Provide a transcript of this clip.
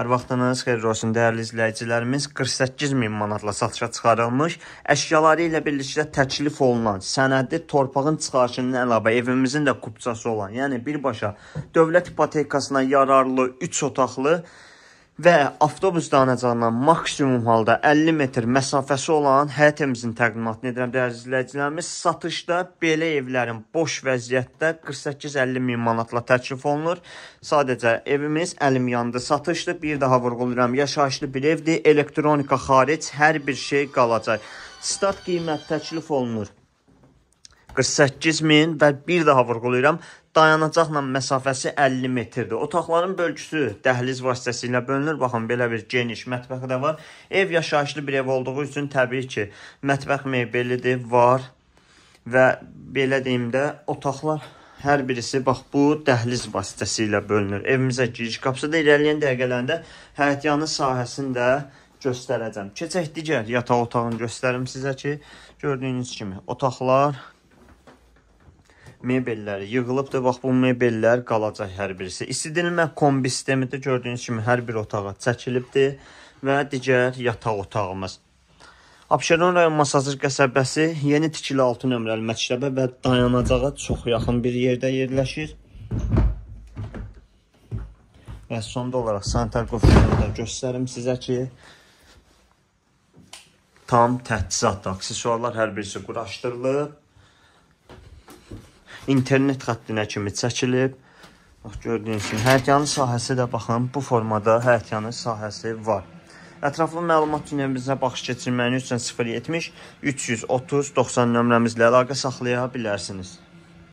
Hər vaxtınız xeyir olsun, dəyərli izləyicilərimiz. 48 min manatla satışa çıxarılmış, əşyaları ilə birlikdə təklif olunan sənədi torpağın çıxarışından əlavə evimizin də kupçası olan, yəni birbaşa dövlət ipotekasına yararlı 3 otaqlı və avtobus dayanacağından maksimum halda 50 metr məsafəsi olan Həyatəmizin təqdimatını edirəm dəyərli izləyicilərimiz. Satışda belə evlərin boş vəziyyətdə 48-50 min manatla təklif olunur. Sadəcə evimiz əlim yandı satışdır. Bir daha vurğulayıram, yaşayışlı bir evdir. Elektronika xaric hər bir şey qalacaq. Start qiymət təklif olunur. 48 min və bir daha vurğulayıram, dayanacaqla məsafəsi 50 metrdir. Otaqların bölgüsü dəhliz vasitəsilə bölünür. Baxın, belə bir geniş mətbəxi də var. Ev yaşayışlı bir ev olduğu üçün təbii ki, mətbəx mebelidir, var və belə deyim də, otaqlar hər birisi bax bu dəhliz vasitəsilə bölünür. Evimizə giriş qapısı da irəliyən dəqiqələrində həyətyanı sahəsini də göstərəcəm. Keçək digər yataq otağını göstərim sizə ki, gördüyünüz kimi otaqlar mebelləri yığılıbdır. Bax bu mebellər qalacaq hər birisi. İstidilmə kombi sistemidir. Gördüyünüz kimi hər bir otağa çəkilibdir və digər yataq otağımız. Abşeron rayon Masazır qəsəbəsi yeni tikili 6 nömrəli məktəbə və dayanacağa çox yaxın bir yerdə yerləşir. Və sonda olaraq sanitar qofrunu da göstərim sizə ki, tam təchizatlı aksesuarlar hər birisi quraşdırılıb internet xəttinə kimi çəkilib. Bax gördüyünüz kimi həyətyanın sahəsi də baxın bu formada həyətyanın sahəsi var. Ətraflı məlumat dünyamızda baxış keçirməyiniz üçün 070 330 90 nömrəmizlə əlaqə saxlaya bilərsiniz.